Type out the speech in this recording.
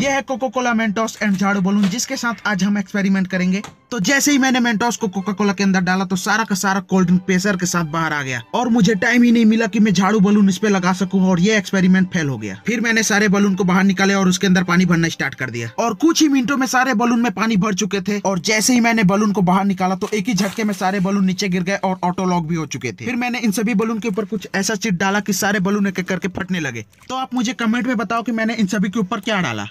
यह है Coca Cola Mentos and झाड़ू बलून जिसके साथ आज हम एक्सपेरिमेंट करेंगे तो जैसे ही मैंने मेंटोस को कोका कोला के अंदर डाला तो सारा का सारा कोल्ड ड्रिंक प्रेशर के साथ बाहर आ गया और मुझे टाइम ही नहीं मिला कि मैं झाड़ू बलून इस पे लगा सकूं और ये एक्सपेरिमेंट फेल हो गया फिर मैंने सारे बलून को बाहर निकाले और उसके अंदर पानी भरना स्टार्ट कर दिया और कुछ ही मिनटों में सारे बलून में पानी भर चुके थे और जैसे ही मैंने बलून को बाहर निकाला तो एक ही झटके में सारे बलून नीचे गिर गए और ऑटो लॉक भी हो चुके थे फिर मैंने इन सभी बलून के ऊपर कुछ ऐसा चिट डाला की सारे बलून एक करके फटने लगे तो आप मुझे कमेंट में बताओ की मैंने इन सभी के ऊपर क्या डाला